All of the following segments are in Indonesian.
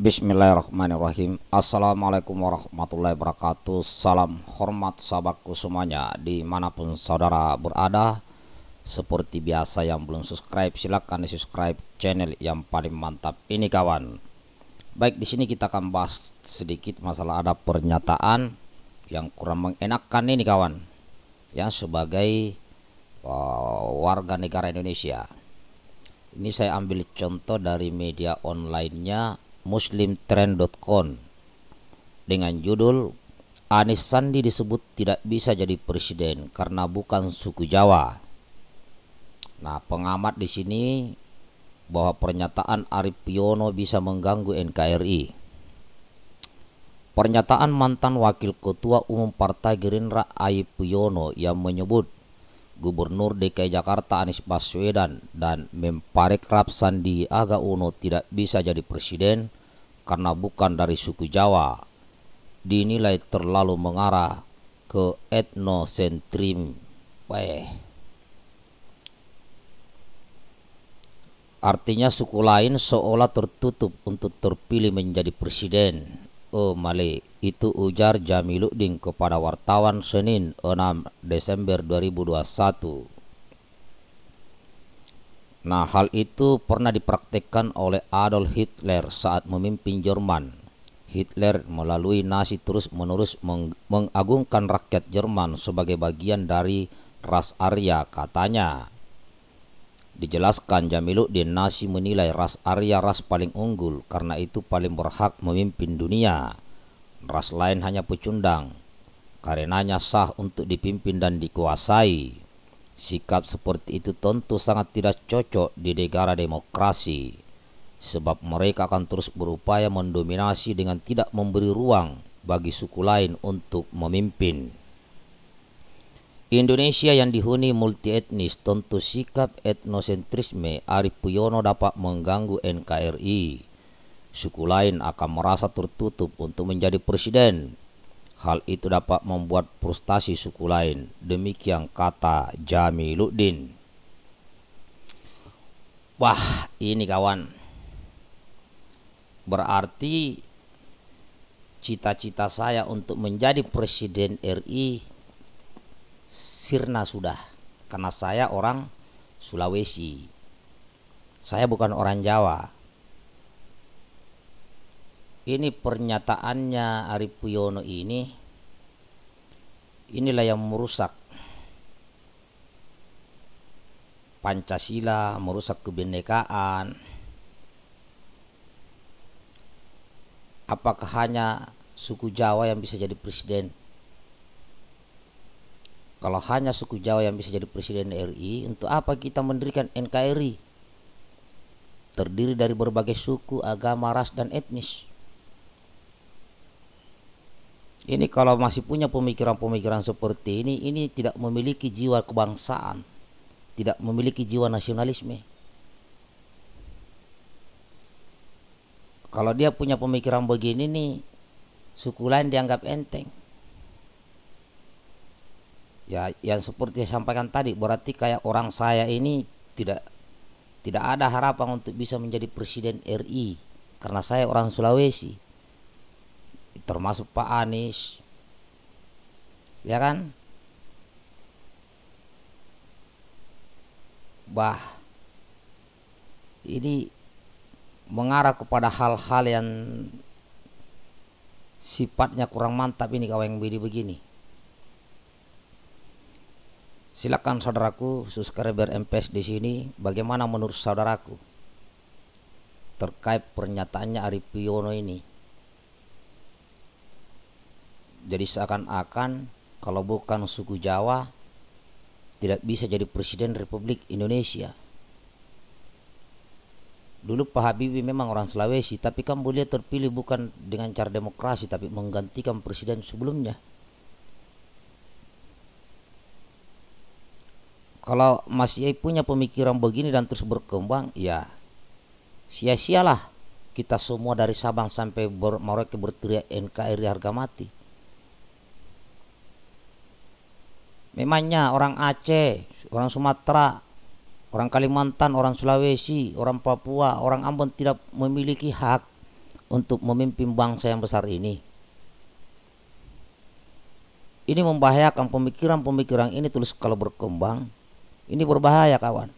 Bismillahirrahmanirrahim Assalamualaikum warahmatullahi wabarakatuh Salam hormat sahabatku semuanya Dimanapun saudara berada Seperti biasa yang belum subscribe Silahkan di subscribe channel yang paling mantap ini kawan Baik di sini kita akan bahas sedikit masalah ada pernyataan Yang kurang mengenakan ini kawan Yang sebagai eh, warga negara Indonesia ini saya ambil contoh dari media online-nya muslimtrend.com dengan judul Anis Sandi disebut tidak bisa jadi presiden karena bukan suku Jawa. Nah, pengamat di sini bahwa pernyataan Arif Piono bisa mengganggu NKRI. Pernyataan mantan Wakil Ketua Umum Partai Gerindra Arif Piono yang menyebut Gubernur DKI Jakarta Anies Baswedan dan Memparekraf Aga Uno tidak bisa jadi presiden karena bukan dari suku Jawa dinilai terlalu mengarah ke etnosentrim. Weh. Artinya suku lain seolah tertutup untuk terpilih menjadi presiden. Oh Malik. Itu ujar Jamiluddin kepada wartawan Senin 6 Desember 2021. Nah hal itu pernah dipraktekkan oleh Adolf Hitler saat memimpin Jerman. Hitler melalui Nazi terus-menerus meng mengagungkan rakyat Jerman sebagai bagian dari ras Arya katanya. Dijelaskan Jamiluddin Nasi menilai ras Arya ras paling unggul karena itu paling berhak memimpin dunia ras lain hanya pecundang. Karenanya sah untuk dipimpin dan dikuasai. Sikap seperti itu tentu sangat tidak cocok di negara demokrasi. Sebab mereka akan terus berupaya mendominasi dengan tidak memberi ruang bagi suku lain untuk memimpin. Indonesia yang dihuni multi etnis tentu sikap etnosentrisme Arif Puyono dapat mengganggu NKRI suku lain akan merasa tertutup untuk menjadi presiden. Hal itu dapat membuat frustasi suku lain. Demikian kata Jami Jamiluddin. Wah, ini kawan. Berarti cita-cita saya untuk menjadi presiden RI sirna sudah karena saya orang Sulawesi. Saya bukan orang Jawa ini pernyataannya Ari Puyono ini inilah yang merusak Pancasila, merusak kebinekaan. Apakah hanya suku Jawa yang bisa jadi presiden? Kalau hanya suku Jawa yang bisa jadi presiden RI, untuk apa kita mendirikan NKRI? Terdiri dari berbagai suku, agama, ras, dan etnis. Ini kalau masih punya pemikiran-pemikiran seperti ini, ini tidak memiliki jiwa kebangsaan, tidak memiliki jiwa nasionalisme. Kalau dia punya pemikiran begini nih, suku lain dianggap enteng. Ya, yang seperti saya sampaikan tadi, berarti kayak orang saya ini tidak tidak ada harapan untuk bisa menjadi presiden RI karena saya orang Sulawesi termasuk Pak Anies ya kan bah ini mengarah kepada hal-hal yang sifatnya kurang mantap ini kawan yang begini-begini silakan saudaraku subscriber MPS di sini bagaimana menurut saudaraku terkait pernyataannya Arif Piono ini jadi seakan-akan kalau bukan suku Jawa tidak bisa jadi presiden Republik Indonesia dulu Pak Habibie memang orang Sulawesi tapi kan beliau terpilih bukan dengan cara demokrasi tapi menggantikan presiden sebelumnya kalau masih punya pemikiran begini dan terus berkembang ya sia-sialah kita semua dari Sabang sampai Merauke berteriak NKRI harga mati Memangnya orang Aceh, orang Sumatera, orang Kalimantan, orang Sulawesi, orang Papua, orang Ambon tidak memiliki hak untuk memimpin bangsa yang besar ini. Ini membahayakan pemikiran-pemikiran ini terus kalau berkembang. Ini berbahaya kawan.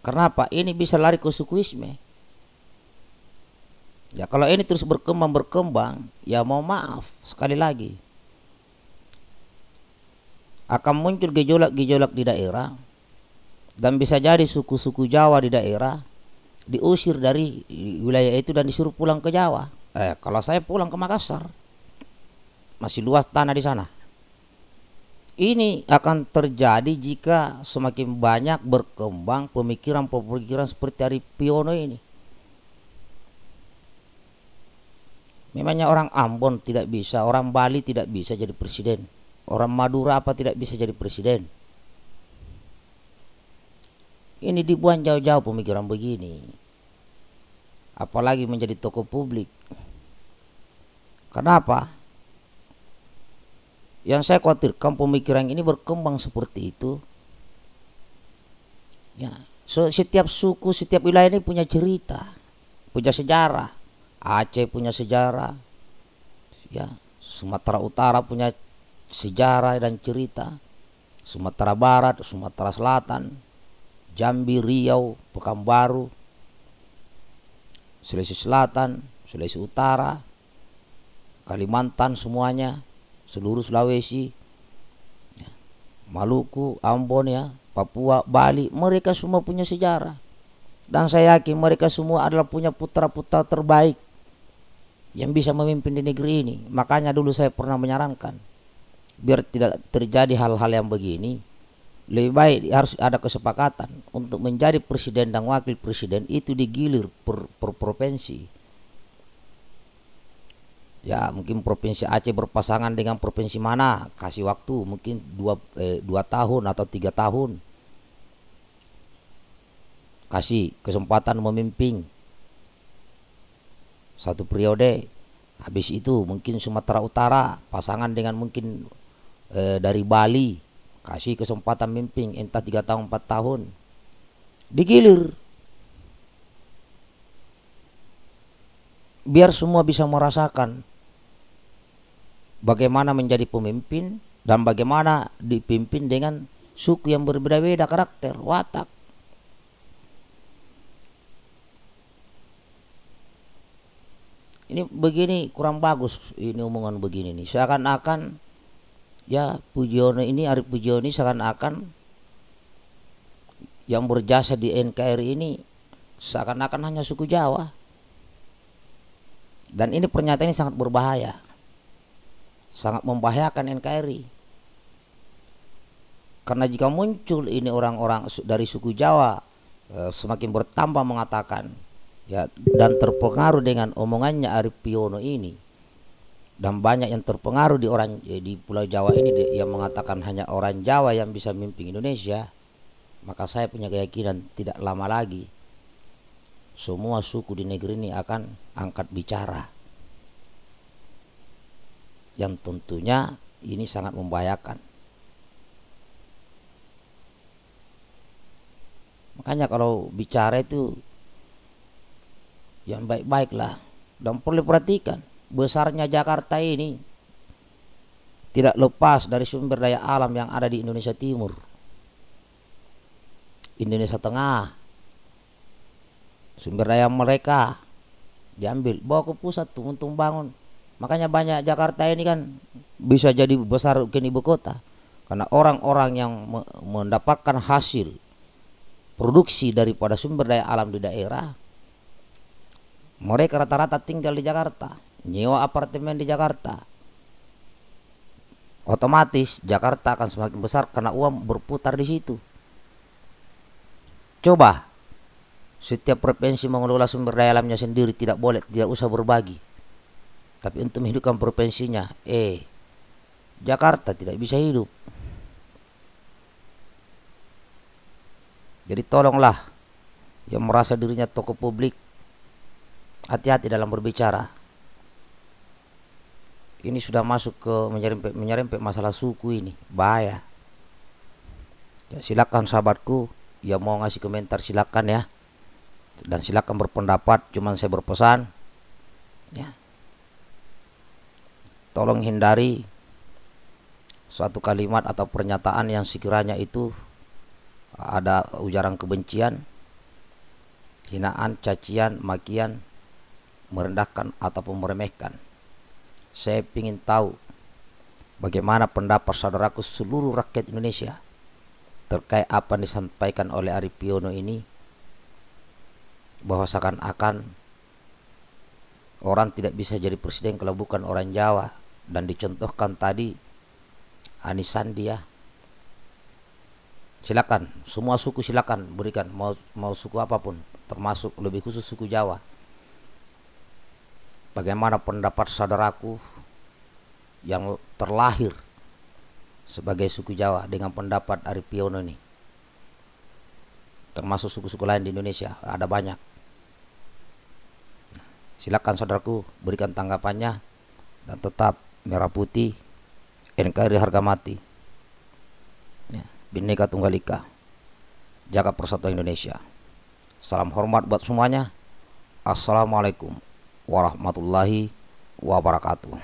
Kenapa? Ini bisa lari ke sukuisme. Ya kalau ini terus berkembang berkembang, ya mau maaf sekali lagi akan muncul gejolak-gejolak di daerah dan bisa jadi suku-suku Jawa di daerah diusir dari wilayah itu dan disuruh pulang ke Jawa. Eh, kalau saya pulang ke Makassar masih luas tanah di sana. Ini akan terjadi jika semakin banyak berkembang pemikiran-pemikiran seperti dari Piono ini. Memangnya orang Ambon tidak bisa, orang Bali tidak bisa jadi presiden Orang Madura apa tidak bisa jadi presiden? Ini dibuang jauh-jauh pemikiran begini. Apalagi menjadi tokoh publik. Kenapa? Yang saya khawatirkan pemikiran ini berkembang seperti itu. Ya, so, setiap suku, setiap wilayah ini punya cerita, punya sejarah. Aceh punya sejarah. Ya, Sumatera Utara punya sejarah dan cerita Sumatera Barat, Sumatera Selatan, Jambi, Riau, Pekanbaru, Sulawesi Selatan, Sulawesi Utara, Kalimantan semuanya, seluruh Sulawesi, ya. Maluku, Ambon ya, Papua, Bali, mereka semua punya sejarah. Dan saya yakin mereka semua adalah punya putra-putra terbaik yang bisa memimpin di negeri ini. Makanya dulu saya pernah menyarankan biar tidak terjadi hal-hal yang begini lebih baik harus ada kesepakatan untuk menjadi presiden dan wakil presiden itu digilir per, per provinsi ya mungkin provinsi Aceh berpasangan dengan provinsi mana kasih waktu mungkin dua, eh, dua tahun atau tiga tahun kasih kesempatan memimpin satu periode habis itu mungkin Sumatera Utara pasangan dengan mungkin eh, dari Bali kasih kesempatan mimpin entah tiga tahun empat tahun digilir biar semua bisa merasakan bagaimana menjadi pemimpin dan bagaimana dipimpin dengan suku yang berbeda-beda karakter watak ini begini kurang bagus ini omongan begini nih seakan-akan ya Pujono ini Arif Pujono ini seakan-akan yang berjasa di NKRI ini seakan-akan hanya suku Jawa dan ini pernyataan ini sangat berbahaya sangat membahayakan NKRI karena jika muncul ini orang-orang dari suku Jawa eh, semakin bertambah mengatakan ya dan terpengaruh dengan omongannya Arif Piono ini dan banyak yang terpengaruh di orang ya, di Pulau Jawa ini yang mengatakan hanya orang Jawa yang bisa memimpin Indonesia, maka saya punya keyakinan tidak lama lagi semua suku di negeri ini akan angkat bicara. Yang tentunya ini sangat membahayakan. Makanya kalau bicara itu yang baik-baiklah dan perlu perhatikan besarnya Jakarta ini tidak lepas dari sumber daya alam yang ada di Indonesia Timur, Indonesia Tengah. Sumber daya mereka diambil, bawa ke pusat tuh untuk bangun. Makanya banyak Jakarta ini kan bisa jadi besar ke ibu kota karena orang-orang yang mendapatkan hasil produksi daripada sumber daya alam di daerah mereka rata-rata tinggal di Jakarta, nyewa apartemen di Jakarta. Otomatis Jakarta akan semakin besar karena uang berputar di situ. Coba setiap provinsi mengelola sumber daya alamnya sendiri tidak boleh tidak usah berbagi. Tapi untuk menghidupkan provinsinya, eh Jakarta tidak bisa hidup. Jadi tolonglah yang merasa dirinya tokoh publik hati-hati dalam berbicara ini sudah masuk ke menyerempet menyerempet masalah suku ini bahaya ya silakan sahabatku ya mau ngasih komentar silakan ya dan silakan berpendapat cuman saya berpesan ya tolong hindari suatu kalimat atau pernyataan yang sekiranya itu ada ujaran kebencian hinaan cacian makian merendahkan ataupun meremehkan. Saya ingin tahu bagaimana pendapat saudaraku seluruh rakyat Indonesia terkait apa yang disampaikan oleh Ari Piono ini bahwa seakan-akan orang tidak bisa jadi presiden kalau bukan orang Jawa dan dicontohkan tadi Anisandi ya silakan semua suku silakan berikan mau mau suku apapun termasuk lebih khusus suku Jawa Bagaimana pendapat saudaraku yang terlahir sebagai suku Jawa dengan pendapat Piono ini? Termasuk suku-suku lain di Indonesia, ada banyak. Silakan saudaraku berikan tanggapannya dan tetap merah putih NKRI harga mati. Ya, Bineka Tunggal Ika. Jaga persatuan Indonesia. Salam hormat buat semuanya. Assalamualaikum warahmatullahi wabarakatuh.